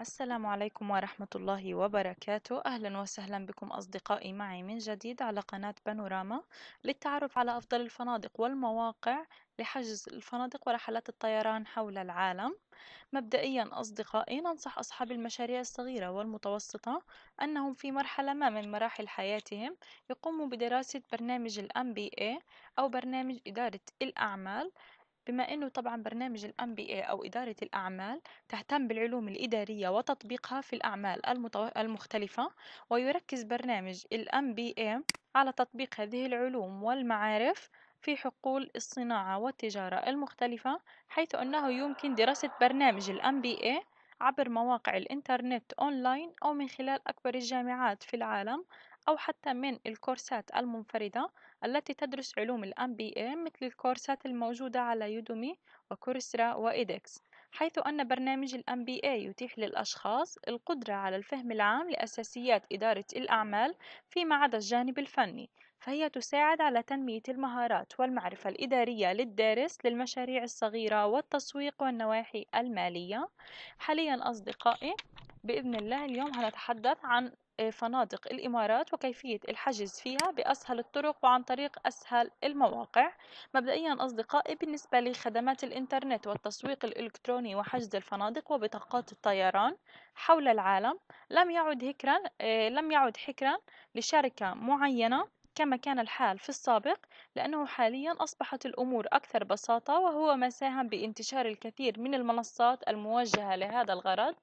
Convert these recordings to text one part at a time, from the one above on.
السلام عليكم ورحمة الله وبركاته أهلا وسهلا بكم أصدقائي معي من جديد على قناة بانوراما للتعرف على أفضل الفنادق والمواقع لحجز الفنادق ورحلات الطيران حول العالم مبدئيا أصدقائي ننصح أصحاب المشاريع الصغيرة والمتوسطة أنهم في مرحلة ما من مراحل حياتهم يقوموا بدراسة برنامج الـ MBA أو برنامج إدارة الأعمال بما أنه طبعا برنامج الام بي أو إدارة الأعمال تهتم بالعلوم الإدارية وتطبيقها في الأعمال المتو... المختلفة ويركز برنامج الام بي على تطبيق هذه العلوم والمعارف في حقول الصناعة والتجارة المختلفة حيث أنه يمكن دراسة برنامج الام بي عبر مواقع الإنترنت أونلاين أو من خلال أكبر الجامعات في العالم أو حتى من الكورسات المنفردة التي تدرس علوم الـ MBA مثل الكورسات الموجودة على يودومي وكورسرا وإيدكس حيث أن برنامج الـ MBA يتيح للأشخاص القدرة على الفهم العام لأساسيات إدارة الأعمال فيما عدا الجانب الفني فهي تساعد على تنمية المهارات والمعرفة الإدارية للدارس للمشاريع الصغيرة والتسويق والنواحي المالية حاليا أصدقائي بإذن الله اليوم هنتحدث عن آه، فنادق الإمارات وكيفية الحجز فيها بأسهل الطرق وعن طريق أسهل المواقع مبدئيا أصدقائي بالنسبة لخدمات الإنترنت والتسويق الإلكتروني وحجز الفنادق وبطاقات الطيران حول العالم لم يعد آه، لم يعد حكرا لشركة معينة كما كان الحال في السابق لأنه حاليا أصبحت الأمور أكثر بساطة وهو ما ساهم بانتشار الكثير من المنصات الموجهة لهذا الغرض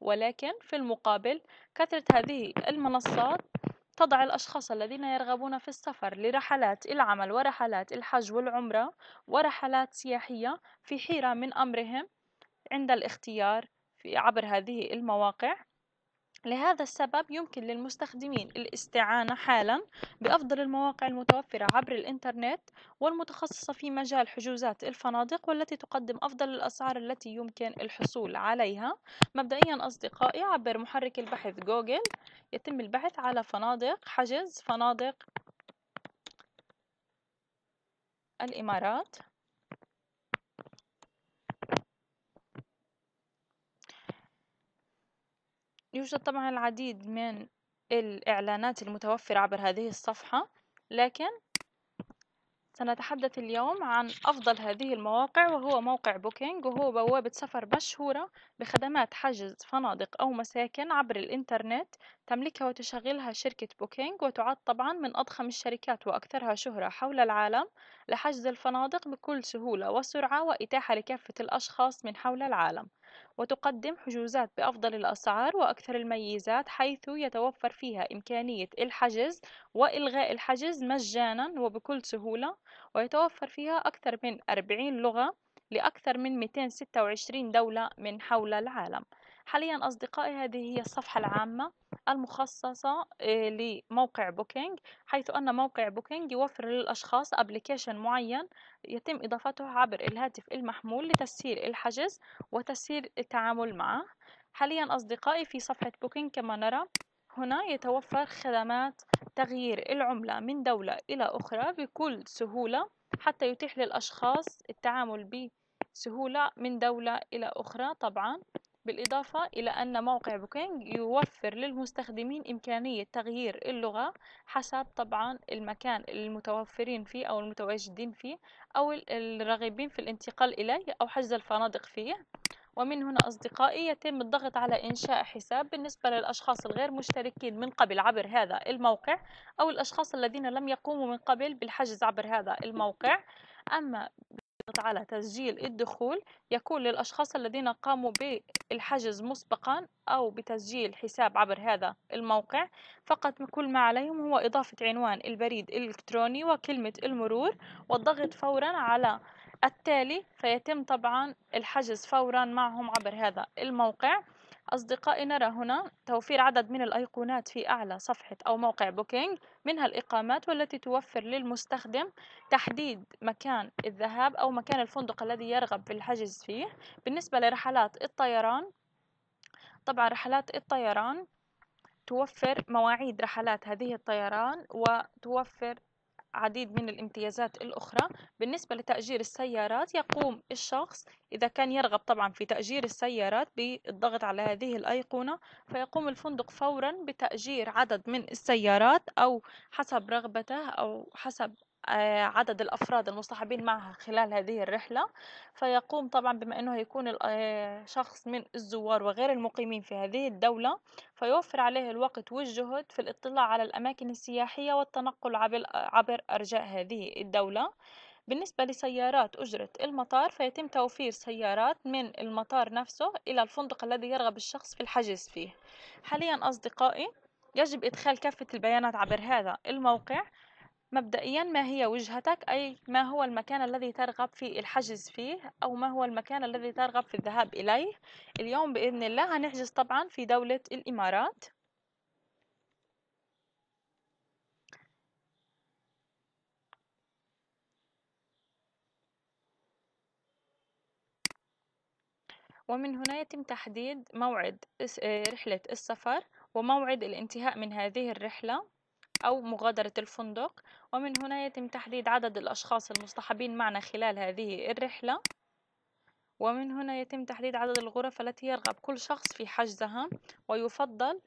ولكن في المقابل كثرة هذه المنصات تضع الأشخاص الذين يرغبون في السفر لرحلات العمل ورحلات الحج والعمرة ورحلات سياحية في حيرة من أمرهم عند الاختيار عبر هذه المواقع لهذا السبب يمكن للمستخدمين الاستعانة حالاً بأفضل المواقع المتوفرة عبر الإنترنت والمتخصصة في مجال حجوزات الفنادق والتي تقدم أفضل الأسعار التي يمكن الحصول عليها مبدئياً أصدقائي عبر محرك البحث جوجل يتم البحث على فنادق حجز فنادق الإمارات يوجد طبعا العديد من الإعلانات المتوفرة عبر هذه الصفحة لكن سنتحدث اليوم عن أفضل هذه المواقع وهو موقع بوكينج وهو بوابة سفر مشهورة بخدمات حجز فنادق أو مساكن عبر الإنترنت تملكها وتشغلها شركة بوكينج وتعد طبعا من أضخم الشركات وأكثرها شهرة حول العالم لحجز الفنادق بكل سهولة وسرعة وإتاحة لكافة الأشخاص من حول العالم وتقدم حجوزات بأفضل الأسعار وأكثر الميزات حيث يتوفر فيها إمكانية الحجز وإلغاء الحجز مجانا وبكل سهولة ويتوفر فيها أكثر من 40 لغة لأكثر من 226 دولة من حول العالم حاليا أصدقائي هذه هي الصفحة العامة المخصصة آه، لموقع بوكينج حيث أن موقع بوكينج يوفر للأشخاص أبليكيشن معين يتم إضافته عبر الهاتف المحمول لتسهيل الحجز وتسهيل التعامل معه حاليا أصدقائي في صفحة بوكينج كما نرى هنا يتوفر خدمات تغيير العملة من دولة إلى أخرى بكل سهولة حتى يتيح للأشخاص التعامل بسهولة من دولة إلى أخرى طبعا بالإضافة إلى أن موقع بوكينج يوفر للمستخدمين إمكانية تغيير اللغة حسب طبعا المكان المتوفرين فيه أو المتواجدين فيه أو الراغبين في الانتقال إليه أو حجز الفنادق فيه ومن هنا أصدقائي يتم الضغط على إنشاء حساب بالنسبة للأشخاص الغير مشتركين من قبل عبر هذا الموقع أو الأشخاص الذين لم يقوموا من قبل بالحجز عبر هذا الموقع أما على تسجيل الدخول يكون للأشخاص الذين قاموا بالحجز مسبقا أو بتسجيل حساب عبر هذا الموقع فقط كل ما عليهم هو إضافة عنوان البريد الإلكتروني وكلمة المرور والضغط فورا على التالي فيتم طبعا الحجز فورا معهم عبر هذا الموقع أصدقائي نرى هنا توفير عدد من الأيقونات في أعلى صفحة أو موقع بوكينج منها الإقامات والتي توفر للمستخدم تحديد مكان الذهاب أو مكان الفندق الذي يرغب في الحجز فيه بالنسبة لرحلات الطيران طبعا رحلات الطيران توفر مواعيد رحلات هذه الطيران وتوفر عديد من الامتيازات الأخرى بالنسبة لتأجير السيارات يقوم الشخص إذا كان يرغب طبعا في تأجير السيارات بالضغط على هذه الأيقونة فيقوم الفندق فورا بتأجير عدد من السيارات أو حسب رغبته أو حسب آه، عدد الأفراد المصطحبين معها خلال هذه الرحلة فيقوم طبعا بما أنه هيكون آه، شخص من الزوار وغير المقيمين في هذه الدولة فيوفر عليه الوقت والجهد في الاطلاع على الأماكن السياحية والتنقل عبر أرجاء هذه الدولة بالنسبة لسيارات أجرة المطار فيتم توفير سيارات من المطار نفسه إلى الفندق الذي يرغب الشخص في الحجز فيه حاليا أصدقائي يجب إدخال كافة البيانات عبر هذا الموقع مبدئيا ما هي وجهتك أي ما هو المكان الذي ترغب في الحجز فيه أو ما هو المكان الذي ترغب في الذهاب إليه اليوم بإذن الله هنحجز طبعا في دولة الإمارات ومن هنا يتم تحديد موعد آه، رحلة السفر وموعد الانتهاء من هذه الرحلة أو مغادرة الفندق ومن هنا يتم تحديد عدد الأشخاص المصطحبين معنا خلال هذه الرحلة ومن هنا يتم تحديد عدد الغرف التي يرغب كل شخص في حجزها ويفضل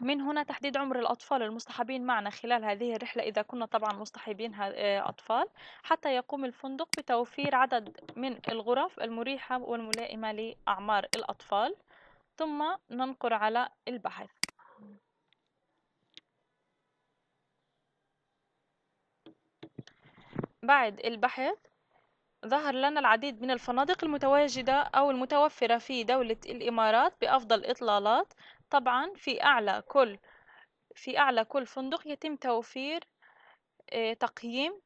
من هنا تحديد عمر الأطفال المصطحبين معنا خلال هذه الرحلة إذا كنا طبعا مصطحبين آه، أطفال حتى يقوم الفندق بتوفير عدد من الغرف المريحة والملائمة لأعمار الأطفال ثم ننقر على البحث بعد البحث ظهر لنا العديد من الفنادق المتواجدة أو المتوفرة في دولة الإمارات بأفضل إطلالات طبعا في أعلى كل في أعلى كل فندق يتم توفير آه، تقييم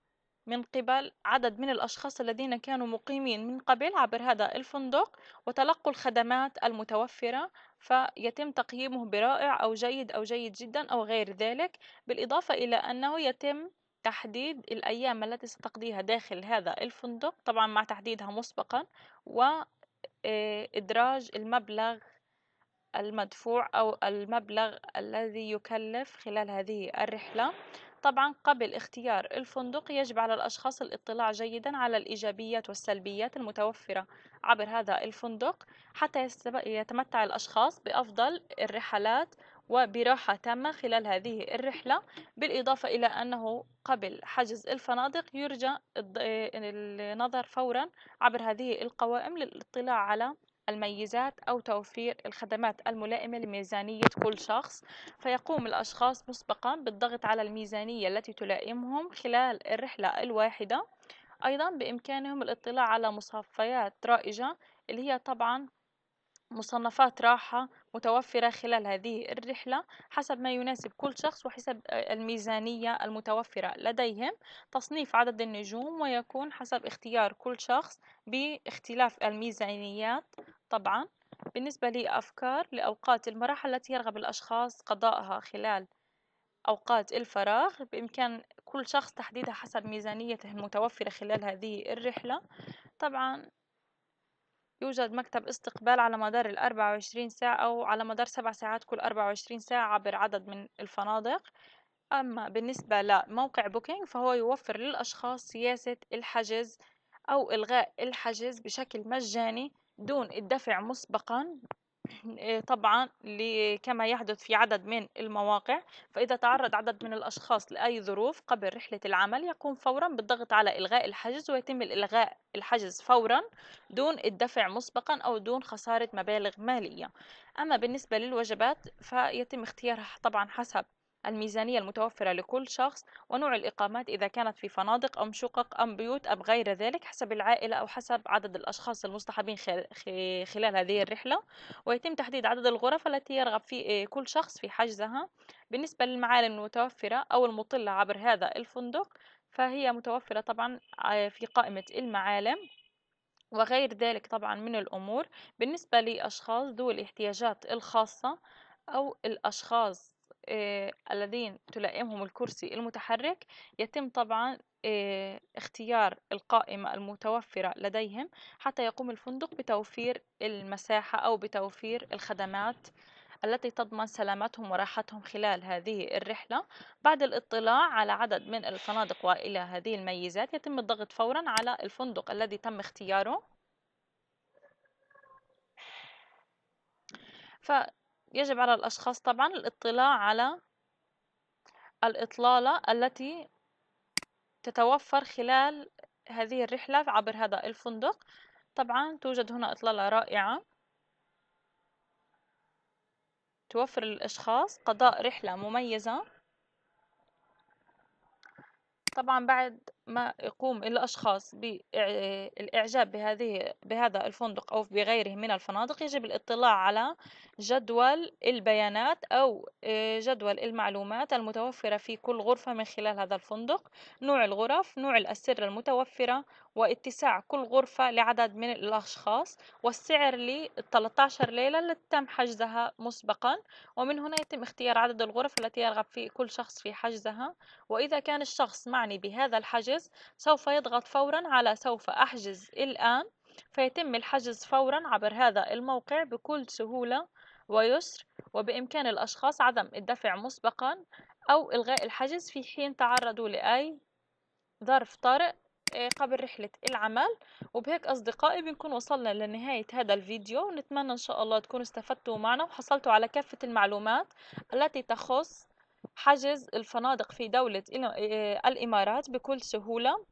من قبل عدد من الأشخاص الذين كانوا مقيمين من قبل عبر هذا الفندق وتلقوا الخدمات المتوفرة فيتم تقييمه برائع أو جيد أو جيد جدا أو غير ذلك بالإضافة إلى أنه يتم تحديد الأيام التي ستقضيها داخل هذا الفندق طبعا مع تحديدها مسبقا وإدراج آه، المبلغ المدفوع أو المبلغ الذي يكلف خلال هذه الرحلة طبعا قبل اختيار الفندق يجب على الأشخاص الاطلاع جيدا على الإيجابيات والسلبيات المتوفرة عبر هذا الفندق حتى يتمتع الأشخاص بأفضل الرحلات وبراحة تامة خلال هذه الرحلة بالإضافة إلى أنه قبل حجز الفنادق يرجى النظر فورا عبر هذه القوائم للاطلاع على الميزات أو توفير الخدمات الملائمة لميزانية كل شخص فيقوم الأشخاص مسبقا بالضغط على الميزانية التي تلائمهم خلال الرحلة الواحدة أيضا بإمكانهم الاطلاع على مصفيات رائجة اللي هي طبعا مصنفات راحة متوفرة خلال هذه الرحلة حسب ما يناسب كل شخص وحسب آه، الميزانية المتوفرة لديهم تصنيف عدد النجوم ويكون حسب اختيار كل شخص باختلاف الميزانيات طبعا بالنسبة لأفكار لأوقات المراحة التي يرغب الأشخاص قضائها خلال أوقات الفراغ بإمكان كل شخص تحديدها حسب ميزانيته المتوفرة خلال هذه الرحلة طبعا يوجد مكتب استقبال على مدار ال 24 ساعة أو على مدار سبع ساعات كل 24 ساعة عبر عدد من الفنادق أما بالنسبة لموقع بوكينج فهو يوفر للأشخاص سياسة الحجز أو إلغاء الحجز بشكل مجاني دون الدفع مسبقا إيه، طبعا كما يحدث في عدد من المواقع فإذا تعرض عدد من الأشخاص لأي ظروف قبل رحلة العمل يقوم فورا بالضغط على إلغاء الحجز ويتم الإلغاء الحجز فورا دون الدفع مسبقا أو دون خسارة مبالغ مالية أما بالنسبة للوجبات فيتم اختيارها طبعا حسب الميزانية المتوفرة لكل شخص ونوع الإقامات إذا كانت في فنادق أم شقق أم بيوت أم غير ذلك حسب العائلة أو حسب عدد الأشخاص المصطحبين خلال هذه الرحلة ويتم تحديد عدد الغرف التي يرغب في آه، كل شخص في حجزها بالنسبة للمعالم المتوفرة أو المطلة عبر هذا الفندق فهي متوفرة طبعا آه، في قائمة المعالم وغير ذلك طبعا من الأمور بالنسبة لأشخاص ذوي الاحتياجات الخاصة أو الأشخاص آه، الذين تلائمهم الكرسي المتحرك يتم طبعا آه، اختيار القائمة المتوفرة لديهم حتى يقوم الفندق بتوفير المساحة أو بتوفير الخدمات التي تضمن سلامتهم وراحتهم خلال هذه الرحلة بعد الاطلاع على عدد من الفنادق وإلى هذه الميزات يتم الضغط فورا على الفندق الذي تم اختياره ف يجب على الأشخاص طبعا الاطلاع على الإطلالة التي تتوفر خلال هذه الرحلة عبر هذا الفندق طبعا توجد هنا إطلالة رائعة توفر للأشخاص قضاء رحلة مميزة طبعا بعد ما يقوم الأشخاص بالإعجاب بهذه بهذا الفندق أو بغيره من الفنادق يجب الاطلاع على جدول البيانات أو آه، جدول المعلومات المتوفرة في كل غرفة من خلال هذا الفندق نوع الغرف نوع الأسرة المتوفرة واتساع كل غرفة لعدد من الأشخاص والسعر ل 13 ليلة التي تم حجزها مسبقا ومن هنا يتم اختيار عدد الغرف التي يرغب في كل شخص في حجزها وإذا كان الشخص معني بهذا الحجز أحجز سوف يضغط فورا على سوف أحجز الآن فيتم الحجز فورا عبر هذا الموقع بكل سهولة ويسر وبإمكان الأشخاص عدم الدفع مسبقا أو إلغاء الحجز في حين تعرضوا لأي ظرف طارئ آه، قبل رحلة العمل وبهيك أصدقائي بنكون وصلنا لنهاية هذا الفيديو ونتمنى إن شاء الله تكونوا استفدتوا معنا وحصلتوا على كافة المعلومات التي تخص حجز الفنادق في دولة آه، الإمارات بكل سهولة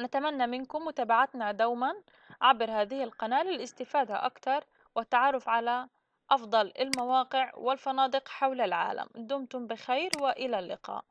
نتمنى منكم متابعتنا دوما عبر هذه القناة للاستفادة أكثر والتعرف على أفضل المواقع والفنادق حول العالم دمتم بخير وإلى اللقاء